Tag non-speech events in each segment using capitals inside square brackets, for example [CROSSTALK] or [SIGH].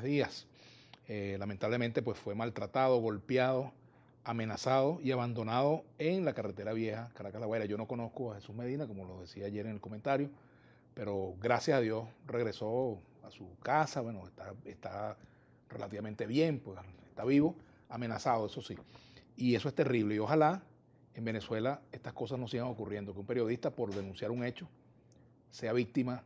días. Eh, lamentablemente, pues fue maltratado, golpeado, amenazado y abandonado en la carretera vieja Caracas La Guaira. Yo no conozco a Jesús Medina, como lo decía ayer en el comentario, pero gracias a Dios regresó a su casa, bueno, está, está relativamente bien, pues está vivo, amenazado, eso sí. Y eso es terrible. Y ojalá en Venezuela estas cosas no sigan ocurriendo, que un periodista por denunciar un hecho sea víctima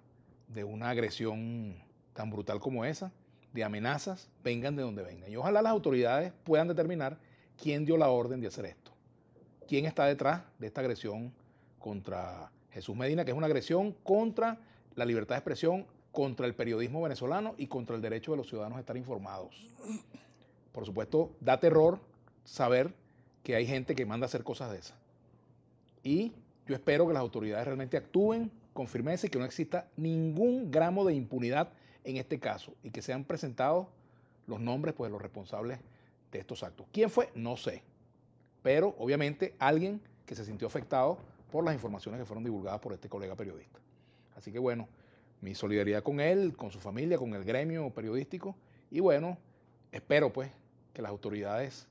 de una agresión tan brutal como esa de amenazas vengan de donde vengan. Y ojalá las autoridades puedan determinar quién dio la orden de hacer esto, quién está detrás de esta agresión contra Jesús Medina, que es una agresión contra la libertad de expresión, contra el periodismo venezolano y contra el derecho de los ciudadanos a estar informados. Por supuesto, da terror saber que hay gente que manda a hacer cosas de esas. Y yo espero que las autoridades realmente actúen con firmeza y que no exista ningún gramo de impunidad en este caso y que sean presentados los nombres pues, de los responsables de estos actos. ¿Quién fue? No sé. Pero obviamente alguien que se sintió afectado por las informaciones que fueron divulgadas por este colega periodista. Así que bueno, mi solidaridad con él, con su familia, con el gremio periodístico y bueno, espero pues que las autoridades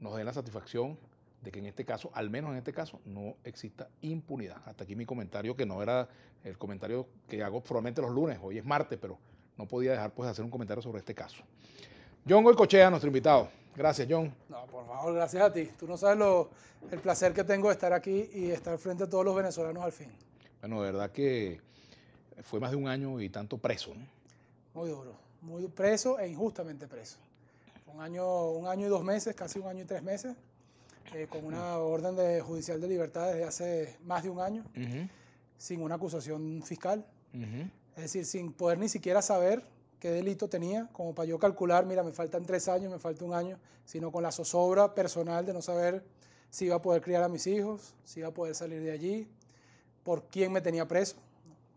nos den la satisfacción de que en este caso, al menos en este caso, no exista impunidad. Hasta aquí mi comentario, que no era el comentario que hago probablemente los lunes, hoy es martes, pero no podía dejar pues, de hacer un comentario sobre este caso. John Goycochea, nuestro invitado. Gracias, John. No, por favor, gracias a ti. Tú no sabes lo, el placer que tengo de estar aquí y estar frente a todos los venezolanos al fin. Bueno, de verdad que fue más de un año y tanto preso, Muy duro, muy preso e injustamente preso. Un año, un año y dos meses, casi un año y tres meses, eh, con una orden de judicial de libertad desde hace más de un año, sin una acusación fiscal, es decir, sin poder ni siquiera saber qué delito tenía, como para yo calcular, mira, me faltan tres años, me falta un año, sino con la zozobra personal de no saber si iba a poder criar a mis hijos, si iba a poder salir de allí, por quién me tenía preso,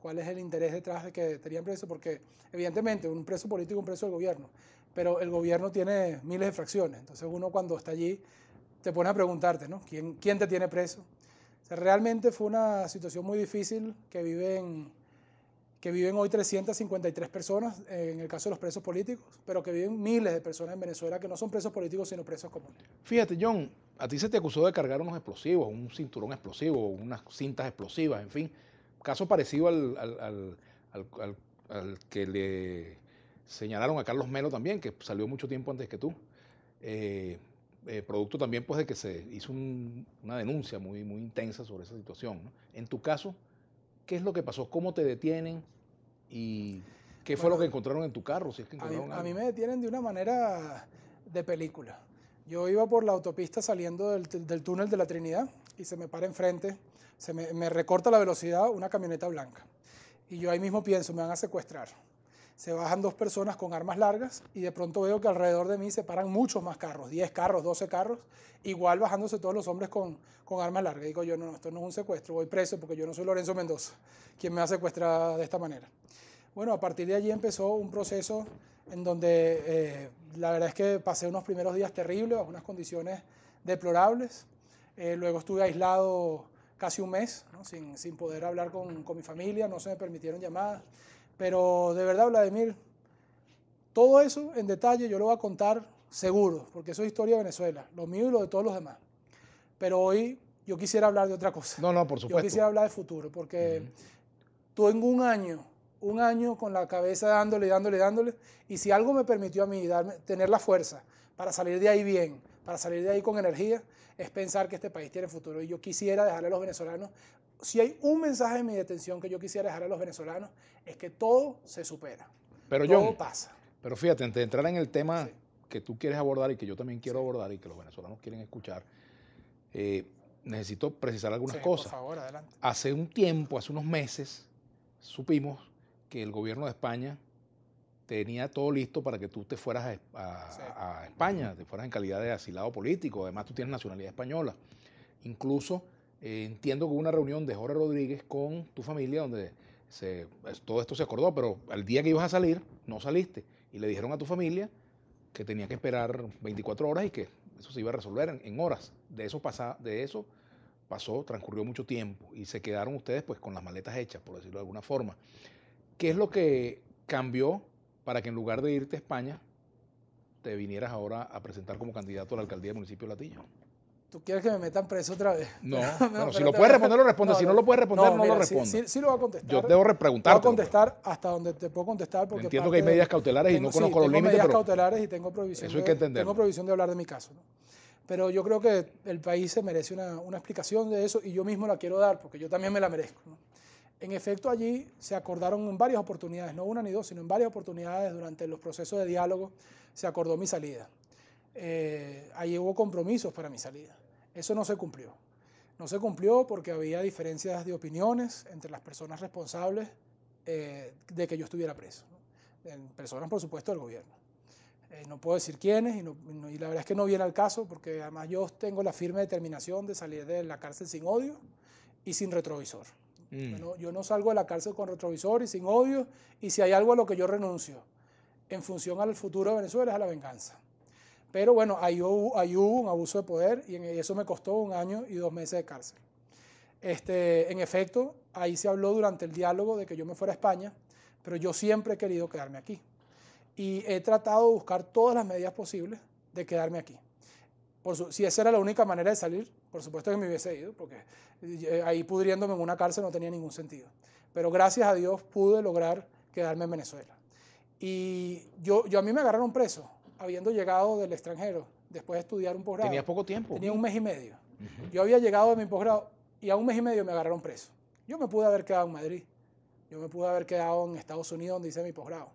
cuál es el interés detrás de que tenía preso, porque evidentemente un preso político, un preso del gobierno, pero el gobierno tiene miles de fracciones, entonces uno cuando está allí te pone a preguntarte, ¿no? ¿Quién, quién te tiene preso? realmente fue una situación muy difícil que viven que viven hoy 353 personas, eh, en el caso de los presos políticos, pero que viven miles de personas en Venezuela que no son presos políticos, sino presos comunes. Fíjate, John, a ti se te acusó de cargar unos explosivos, un cinturón explosivo, unas cintas explosivas, en fin, caso parecido al, que le señalaron a Carlos Melo también, que salió mucho tiempo antes que tú. Eh, eh, producto también pues, de que se hizo una denuncia muy, muy intensa sobre esa situación. En tu caso, qué es lo que pasó, cómo te detienen y qué fue lo que encontraron en tu carro. Si es a, mí, me detienen de una manera de película. Yo iba por la autopista saliendo del, túnel de la Trinidad y se me para enfrente, se me, recorta la velocidad una camioneta blanca. Y yo ahí mismo pienso, me van a secuestrar se bajan dos personas con armas largas y de pronto veo que alrededor de mí se paran muchos más carros, 10 carros, 12 carros, igual bajándose todos los hombres con, con armas largas. Digo yo, no, esto no es un secuestro, voy preso porque yo no soy Lorenzo Mendoza, quien me ha secuestrado de esta manera. Bueno, a partir de allí empezó un proceso en donde eh, la verdad es que pasé unos primeros días terribles, unas condiciones deplorables. Eh, luego estuve aislado casi un mes, sin, poder hablar con, con, mi familia, no se me permitieron llamadas. Pero de verdad, Vladimir, todo eso en detalle yo lo voy a contar seguro, porque eso es historia de Venezuela, lo mío y lo de todos los demás. Pero hoy yo quisiera hablar de otra cosa. No, no, por supuesto. Yo quisiera hablar de futuro, porque tengo un año, un año con la cabeza dándole, dándole, dándole, y si algo me permitió a mí tener la fuerza para salir de ahí bien, para salir de ahí con energía, es pensar que este país tiene futuro. Y yo quisiera dejarle a los venezolanos si hay un mensaje de mi detención que yo quisiera dejar a los venezolanos, es que todo se supera. Pero todo pasa. Pero fíjate, antes de entrar en el tema que tú quieres abordar y que yo también quiero abordar y que los venezolanos quieren escuchar, eh, necesito precisar algunas cosas. Por favor, adelante. Hace un tiempo, hace unos meses, supimos que el gobierno de España tenía todo listo para que tú te fueras a, a España, te fueras en calidad de asilado político, además tú tienes nacionalidad española. Incluso eh, entiendo que hubo una reunión de Jorge Rodríguez con tu familia donde todo esto se acordó, pero al día que ibas a salir, no saliste. Y le dijeron a tu familia que tenía que esperar 24 horas y que eso se iba a resolver en, horas. De eso, pasa, de eso pasó, transcurrió mucho tiempo y se quedaron ustedes pues con las maletas hechas, por decirlo de alguna forma. ¿Qué es lo que cambió para que en lugar de irte a España, te vinieras ahora a presentar como candidato a la alcaldía del municipio de Latillo? ¿Tú quieres que me metan preso otra vez? No, [LAUGHS] no, si lo puedes responder, lo responde. si no lo puedes responder, no, lo respondes. Sí, sí, lo voy a contestar. Yo debo Voy a contestar pues. hasta donde te puedo contestar. Porque Entiendo que hay medidas cautelares y no conozco los límites. Tengo medidas cautelares y tengo prohibición, eso hay que entender. tengo prohibición de hablar de mi caso. Pero yo creo que el país se merece una, explicación de eso y yo mismo la quiero dar porque yo también me la merezco. En efecto, allí se acordaron en varias oportunidades, no una ni dos, sino en varias oportunidades durante los procesos de diálogo, se acordó mi salida. Eh, ahí hubo compromisos para mi salida. Eso no se cumplió. No se cumplió porque había diferencias de opiniones entre las personas responsables eh, de que yo estuviera preso. Personas, por supuesto, del gobierno. Eh, no puedo decir quiénes y, la verdad es que no viene al caso porque además yo tengo la firme determinación de salir de la cárcel sin odio y sin retrovisor. Mm. yo no salgo de la cárcel con retrovisor y sin odio y si hay algo a lo que yo renuncio en función al futuro de Venezuela es a la venganza. Pero bueno, ahí hubo, un abuso de poder y eso me costó un año y dos meses de cárcel. Este, en efecto, ahí se habló durante el diálogo de que yo me fuera a España, pero yo siempre he querido quedarme aquí. Y he tratado de buscar todas las medidas posibles de quedarme aquí. Por si esa era la única manera de salir, por supuesto que me hubiese ido, porque eh, ahí pudriéndome en una cárcel no tenía ningún sentido. Pero gracias a Dios pude lograr quedarme en Venezuela. Y yo, yo a mí me agarraron preso habiendo llegado del extranjero, después de estudiar un posgrado. Tenía poco tiempo. Tenía un mes y medio. Yo había llegado de mi posgrado y a un mes y medio me agarraron preso. Yo me pude haber quedado en Madrid. Yo me pude haber quedado en Estados Unidos donde hice mi posgrado.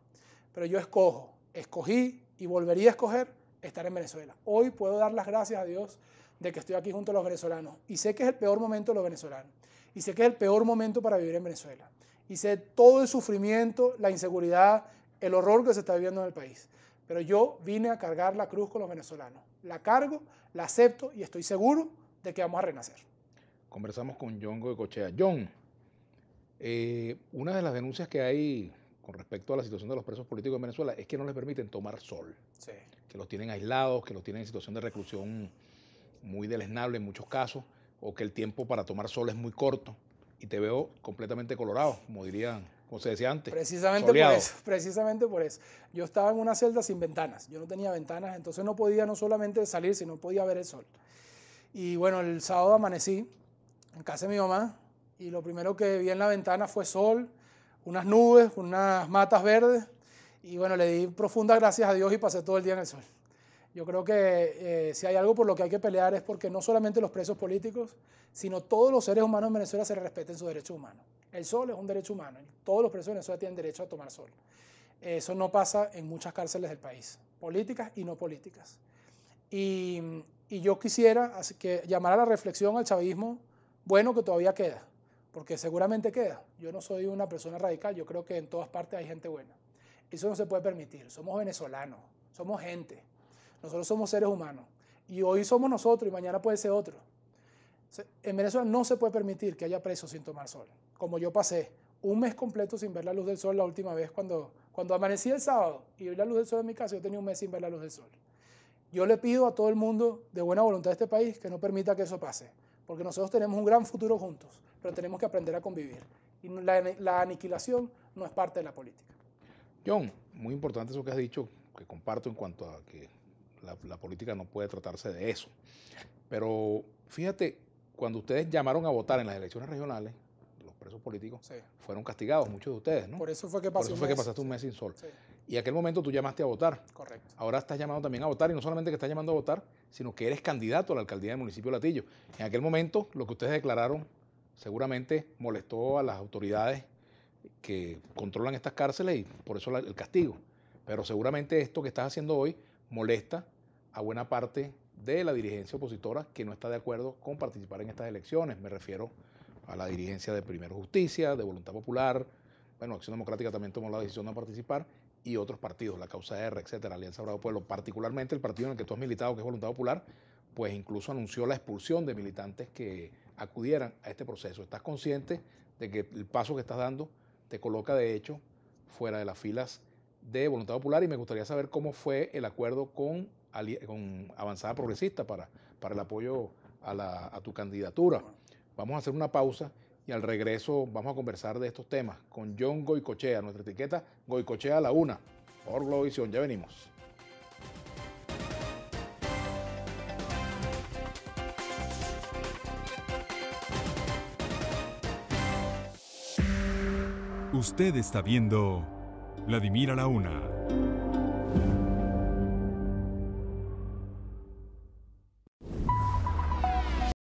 Pero yo escojo, escogí y volvería a escoger estar en Venezuela. Hoy puedo dar las gracias a Dios de que estoy aquí junto a los venezolanos. Y sé que es el peor momento de los venezolanos. Y sé que es el peor momento para vivir en Venezuela. Y sé todo el sufrimiento, la inseguridad, el horror que se está viviendo en el país. Pero yo vine a cargar la cruz con los venezolanos. La cargo, la acepto y estoy seguro de que vamos a renacer. Conversamos con John Goecochea. John, una de las denuncias que hay con respecto a la situación de los presos políticos en Venezuela es que no les permiten tomar sol. Que los tienen aislados, que los tienen en situación de reclusión muy deleznable en muchos casos, o que el tiempo para tomar sol es muy corto. Y te veo completamente colorado, como dirían como se decía antes. Precisamente por eso, precisamente por eso. Yo estaba en una celda sin ventanas, yo no tenía ventanas, entonces no podía no solamente salir, sino podía ver el sol. Y bueno, el sábado amanecí en casa de mi mamá y lo primero que vi en la ventana fue sol, unas nubes, unas matas verdes y bueno, le di profundas gracias a Dios y pasé todo el día en el sol. Yo creo que eh, si hay algo por lo que hay que pelear es porque no solamente los presos políticos, sino todos los seres humanos en Venezuela se respeten sus derechos humanos. El sol es un derecho humano. Todos los presos de Venezuela tienen derecho a tomar sol. Eso no pasa en muchas cárceles del país, políticas y no políticas. Y, yo quisiera que llamar a la reflexión al chavismo bueno que todavía queda, porque seguramente queda. Yo no soy una persona radical, yo creo que en todas partes hay gente buena. Eso no se puede permitir. Somos venezolanos, somos gente. Nosotros somos seres humanos. Y hoy somos nosotros y mañana puede ser otro. En Venezuela no se puede permitir que haya presos sin tomar sol como yo pasé un mes completo sin ver la luz del sol la última vez cuando, cuando amanecí el sábado y vi la luz del sol en mi casa, yo tenía un mes sin ver la luz del sol. Yo le pido a todo el mundo de buena voluntad de este país que no permita que eso pase, porque nosotros tenemos un gran futuro juntos, pero tenemos que aprender a convivir. Y la, aniquilación no es parte de la política. John, muy importante eso que has dicho, que comparto en cuanto a que la política no puede tratarse de eso. Pero fíjate, cuando ustedes llamaron a votar en las elecciones regionales, presos políticos fueron castigados, muchos de ustedes, ¿no? Por eso fue que, pasó pasaste un mes sin sol. Y Y aquel momento tú llamaste a votar. Correcto. Ahora estás llamando también a votar y no solamente que estás llamando a votar, sino que eres candidato a la alcaldía del municipio de Latillo. En aquel momento lo que ustedes declararon seguramente molestó a las autoridades que controlan estas cárceles y por eso el castigo. Pero seguramente esto que estás haciendo hoy molesta a buena parte de la dirigencia opositora que no está de acuerdo con participar en estas elecciones. Me refiero a la dirigencia de Primero Justicia, de Voluntad Popular, bueno, Acción Democrática también tomó la decisión de participar, y otros partidos, la Causa R, etcétera, Alianza Bravo Pueblo, particularmente el partido en el que tú has militado, que es Voluntad Popular, pues incluso anunció la expulsión de militantes que acudieran a este proceso. ¿Estás consciente de que el paso que estás dando te coloca, de hecho, fuera de las filas de Voluntad Popular? Y me gustaría saber cómo fue el acuerdo con, Avanzada Progresista para, el apoyo a, a tu candidatura. Vamos a hacer una pausa y al regreso vamos a conversar de estos temas con John Goicochea, nuestra etiqueta Goicochea la una, por Globovisión. Ya venimos. Usted está viendo Vladimir a la una.